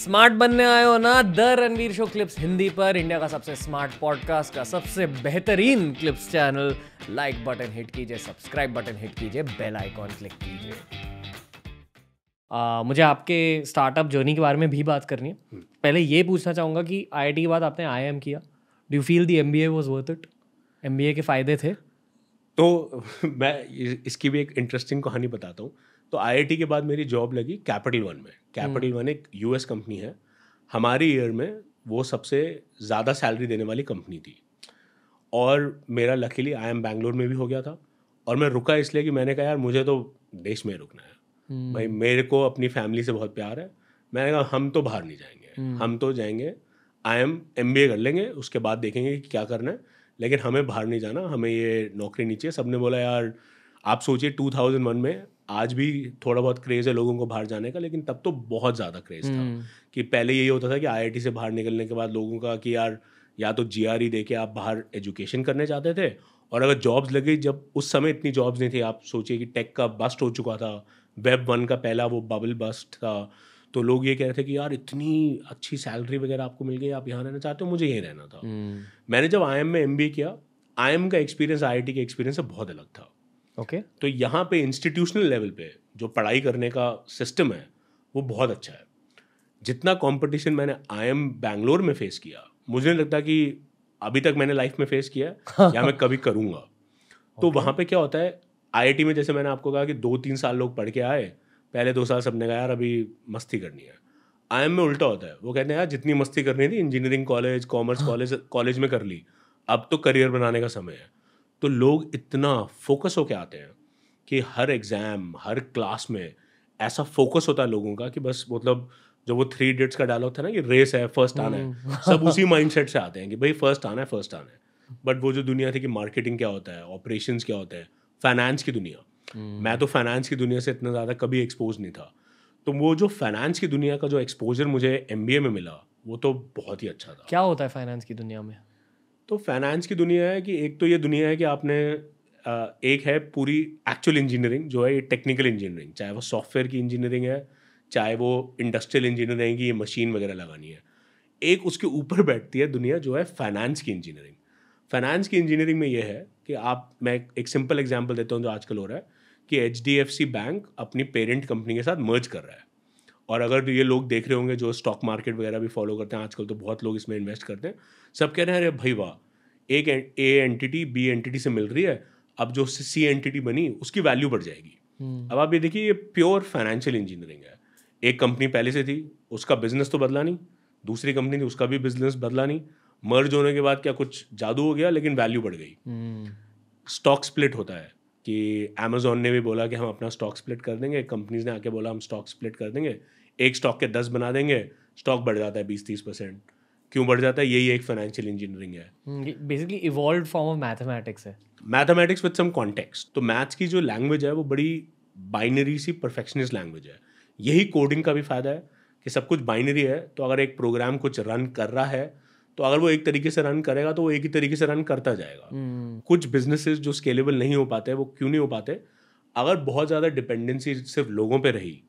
Smart बनने आए हो ना the Ranveer show clips Hindi पर इंडिया का सबसे स्मार्ट पॉडकास्ट का सबसे बेहतरीन clips channel like button hit कीजिए सब्सक्राइब बटन हिट कीजिए बेल आइकॉन क्लिक कीजिए मुझे आपके स्टार्टअप जर्नी के बारे में भी बात करनी है हम्म। पहले ये पूछना चाहूँगा कि आई के बाद आपने आई किया do you feel the M B was worth it M के फ़ायदे थे तो मैं इसकी भी एक इंटरेस्टिंग कहानी बताता हूँ तो आई के बाद मेरी जॉब लगी कैपिटल वन में कैपिटल वन हम्म। एक यूएस कंपनी है हमारे ईयर में वो सबसे ज़्यादा सैलरी देने वाली कंपनी थी और मेरा लकीली आई एम बैंगलोर में भी हो गया था और मैं रुका इसलिए कि मैंने कहा यार मुझे तो देश में रुकना है हम्म। भाई मेरे को अपनी फैमिली से बहुत प्यार है मैंने कहा हम तो बाहर नहीं जाएंगे हम्म। हम तो जाएंगे आई एम एम कर लेंगे उसके बाद देखेंगे कि क्या करना है लेकिन हमें बाहर नहीं जाना हमें ये नौकरी नहीं चाहिए सबने बोला यार आप सोचिए वन में आज भी थोड़ा बहुत क्रेज़ है लोगों को बाहर जाने का लेकिन तब तो बहुत ज़्यादा क्रेज़ था हम्म। कि पहले यही होता था कि आई से बाहर निकलने के बाद लोगों का कि यार या तो जी आर e दे के आप बाहर एजुकेशन करने जाते थे और अगर जॉब्स लगी जब उस समय इतनी जॉब्स नहीं थी आप सोचिए कि टेक का बस्ट हो चुका था वेब वन का पहला वो बबल बस्ट था तो लोग ये कह रहे थे कि यार इतनी अच्छी सैलरी वगैरह आपको मिल गई आप यहाँ रहना चाहते हो मुझे यहीं रहना था हम्म। मैंने जब आई में एम किया आई का एक्सपीरियंस आई के एक्सपीरियंस से बहुत अलग था ओके okay. तो यहाँ पे इंस्टीट्यूशनल लेवल पे जो पढ़ाई करने का सिस्टम है वो बहुत अच्छा है जितना कंपटीशन मैंने आई एम बैंगलोर में फेस किया मुझे नहीं लगता कि अभी तक मैंने लाइफ में फेस किया या मैं कभी करूँगा तो okay. तो वहाँ पे क्या होता है आईआईटी में जैसे मैंने आपको कहा कि दो तीन साल लोग पढ़ के आए पहले दो साल सबने कहा यार अभी मस्ती करनी है आई में उल्टा होता है वो कहते हैं यार जितनी मस्ती करनी थी engineering college commerce college college में कर ली अब तो करियर बनाने का समय है तो लोग इतना फोकस होके आते हैं कि हर एग्ज़ाम हर क्लास में ऐसा फोकस होता है लोगों का कि बस मतलब जब वो थ्री डेट्स का डायलॉग था ना कि रेस है फर्स्ट आना है हम्म। सब उसी माइंडसेट से आते हैं कि भाई फर्स्ट आना है फर्स्ट आना है बट वो जो दुनिया थी कि मार्केटिंग क्या होता है ऑपरेशन क्या होता है फाइनेंस की दुनिया हम्म। मैं तो फाइनेंस की दुनिया से इतना ज़्यादा कभी एक्सपोज नहीं था तो वो जो फाइनेंस की दुनिया का जो एक्सपोजर मुझे एम में मिला वो तो बहुत ही अच्छा था क्या होता है फाइनेंस की दुनिया में तो फाइनेंस की दुनिया है कि एक तो ये दुनिया है कि आपने एक है पूरी एक्चुअल इंजीनियरिंग जो है ये टेक्निकल इंजीनियरिंग चाहे वो सॉफ्टवेयर की इंजीनियरिंग है चाहे वो इंडस्ट्रियल इंजीनियरिंग की ये मशीन वगैरह लगानी है एक उसके ऊपर बैठती है दुनिया जो है फाइनेंस की इंजीनियरिंग फाइनेंस की इंजीनियरिंग में ये है कि आप मैं एक सिंपल एग्जाम्पल देता हूँ जो आजकल हो रहा है कि एच बैंक अपनी पेरेंट कंपनी के साथ मर्ज कर रहा है और अगर ये लोग देख रहे होंगे जो स्टॉक मार्केट वगैरह भी फॉलो करते हैं आजकल तो बहुत लोग इसमें इन्वेस्ट करते हैं सब कह रहे हैं अरे भाई वाह एक ए एंटिटी बी एंटिटी से मिल रही है अब जो सी एंटिटी बनी उसकी वैल्यू बढ़ जाएगी हम्म। अब आप ये देखिए ये प्योर फाइनेंशियल इंजीनियरिंग है एक कंपनी पहले से थी उसका बिजनेस तो बदला नहीं दूसरी कंपनी थी उसका भी बिजनेस बदला नहीं मर्ज होने के बाद क्या कुछ जादू हो गया लेकिन वैल्यू बढ़ गई स्टॉक हम्म। स्प्लिट होता है कि अमेजोन ने भी बोला कि हम अपना स्टॉक स्प्लिट कर देंगे कंपनीज ने आके बोला हम स्टॉक स्प्लिट कर देंगे एक स्टॉक के दस बना देंगे स्टॉक बढ़ जाता है बीस तीस परसेंट क्यों बढ़ जाता है यही एक फाइनेंशियल इंजीनियरिंग है basically evolve form of mathematics है मैथमेटिक्स विद सम कॉन्टेक्स्ट तो मैथ्स की जो लैंग्वेज है वो बड़ी बाइनरी सी परफेक्शनिस्ट लैंग्वेज है यही कोडिंग का भी फ़ायदा है कि सब कुछ बाइनरी है तो अगर एक प्रोग्राम कुछ रन कर रहा है तो अगर वो एक तरीके से रन करेगा तो वो एक ही तरीके से रन करता जाएगा hmm. कुछ बिजनेसेस जो स्केलेबल नहीं हो पाते वो क्यों नहीं हो पाते अगर बहुत ज़्यादा डिपेंडेंसी सिर्फ लोगों पर रही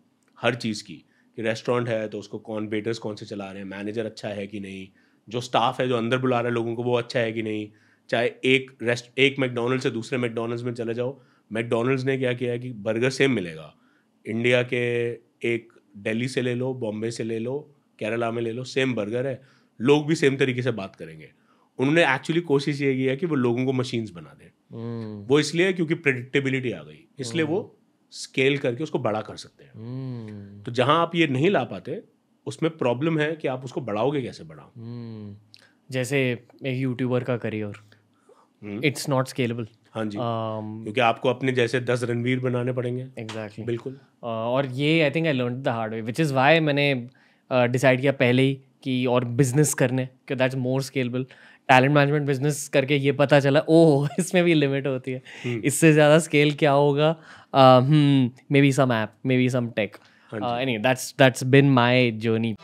हर चीज़ की कि रेस्टोरेंट है तो उसको कौन वेटर्स कौन से चला रहे हैं मैनेजर अच्छा है कि नहीं जो स्टाफ है जो अंदर बुला रहा है लोगों को वो अच्छा है कि नहीं चाहे एक रेस्ट एक मैकडोनल्ड से दूसरे मैकडोनल्ड्स में चले जाओ मैकडोनल्ड्स ने क्या किया है कि बर्गर सेम मिलेगा इंडिया के एक दिल्ली से ले लो बॉम्बे से ले लो केरला में ले लो सेम बर्गर है लोग भी सेम तरीके से बात करेंगे उन्होंने एक्चुअली कोशिश ये की है कि वो लोगों को मशीन्स बना दें हम्म। वो इसलिए क्योंकि प्रडिक्टेबिलिटी आ गई इसलिए हम्म। वो स्केल करके उसको बड़ा कर सकते हैं हम्म। तो जहाँ आप ये नहीं ला पाते उसमें प्रॉब्लम है कि आप उसको बढ़ाओगे कैसे बढ़ाओ हम्म। जैसे एक यूट्यूबर का करियर इट्स नॉट स्केलेबल हाँ जी um, क्योंकि आपको अपने जैसे दस रणवीर बनाने पड़ेंगे एग्जैक्टली exactly. बिल्कुल uh, और ये I think I learn the hard way which is why मैंने डिसाइड uh, किया पहले ही कि और बिजनेस करने क्योंकि that's more scalable talent management business करके ये पता चला ओह इसमें भी लिमिट होती है हम्म। इससे ज़्यादा स्केल क्या होगा maybe some app maybe some tech any that's that's been my journey